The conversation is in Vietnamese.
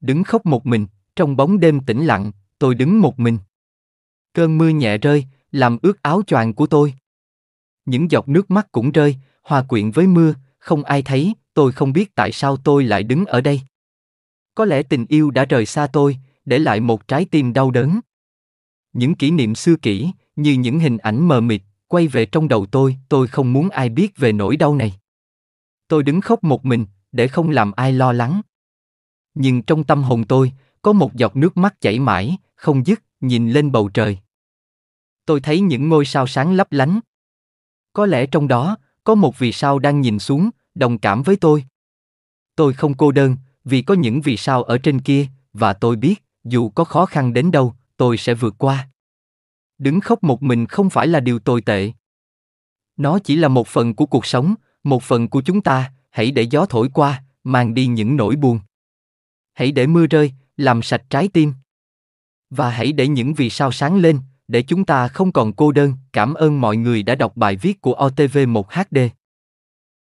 đứng khóc một mình, trong bóng đêm tĩnh lặng, tôi đứng một mình. Cơn mưa nhẹ rơi, làm ướt áo choàng của tôi. Những giọt nước mắt cũng rơi, hòa quyện với mưa, không ai thấy, tôi không biết tại sao tôi lại đứng ở đây. Có lẽ tình yêu đã rời xa tôi, để lại một trái tim đau đớn. Những kỷ niệm xưa kỹ, như những hình ảnh mờ mịt, quay về trong đầu tôi, tôi không muốn ai biết về nỗi đau này. Tôi đứng khóc một mình, để không làm ai lo lắng nhưng trong tâm hồn tôi có một giọt nước mắt chảy mãi không dứt nhìn lên bầu trời tôi thấy những ngôi sao sáng lấp lánh có lẽ trong đó có một vì sao đang nhìn xuống đồng cảm với tôi tôi không cô đơn vì có những vì sao ở trên kia và tôi biết dù có khó khăn đến đâu tôi sẽ vượt qua đứng khóc một mình không phải là điều tồi tệ nó chỉ là một phần của cuộc sống một phần của chúng ta hãy để gió thổi qua mang đi những nỗi buồn hãy để mưa rơi, làm sạch trái tim. Và hãy để những vì sao sáng lên, để chúng ta không còn cô đơn. Cảm ơn mọi người đã đọc bài viết của OTV1HD.